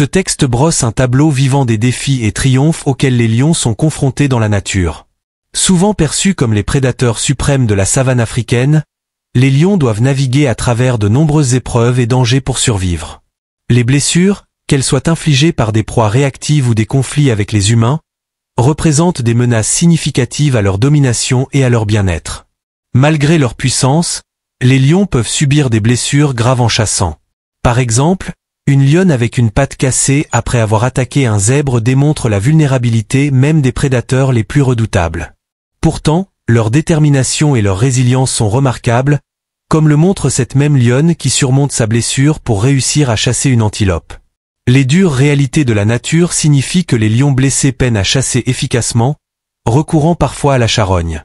Ce texte brosse un tableau vivant des défis et triomphes auxquels les lions sont confrontés dans la nature. Souvent perçus comme les prédateurs suprêmes de la savane africaine, les lions doivent naviguer à travers de nombreuses épreuves et dangers pour survivre. Les blessures, qu'elles soient infligées par des proies réactives ou des conflits avec les humains, représentent des menaces significatives à leur domination et à leur bien-être. Malgré leur puissance, les lions peuvent subir des blessures graves en chassant. Par exemple, une lionne avec une patte cassée après avoir attaqué un zèbre démontre la vulnérabilité même des prédateurs les plus redoutables. Pourtant, leur détermination et leur résilience sont remarquables, comme le montre cette même lionne qui surmonte sa blessure pour réussir à chasser une antilope. Les dures réalités de la nature signifient que les lions blessés peinent à chasser efficacement, recourant parfois à la charogne.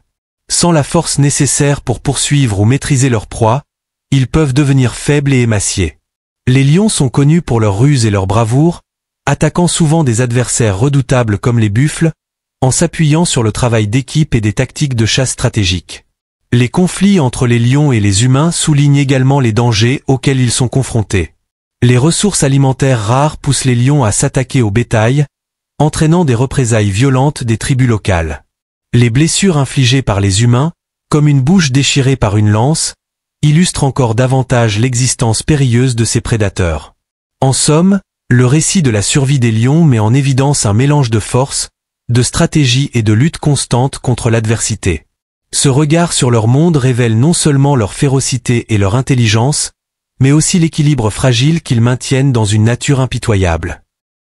Sans la force nécessaire pour poursuivre ou maîtriser leur proie, ils peuvent devenir faibles et émaciés. Les lions sont connus pour leur ruse et leur bravoure, attaquant souvent des adversaires redoutables comme les buffles, en s'appuyant sur le travail d'équipe et des tactiques de chasse stratégiques. Les conflits entre les lions et les humains soulignent également les dangers auxquels ils sont confrontés. Les ressources alimentaires rares poussent les lions à s'attaquer au bétail, entraînant des représailles violentes des tribus locales. Les blessures infligées par les humains, comme une bouche déchirée par une lance, illustre encore davantage l'existence périlleuse de ces prédateurs. En somme, le récit de la survie des lions met en évidence un mélange de force, de stratégie et de lutte constante contre l'adversité. Ce regard sur leur monde révèle non seulement leur férocité et leur intelligence, mais aussi l'équilibre fragile qu'ils maintiennent dans une nature impitoyable.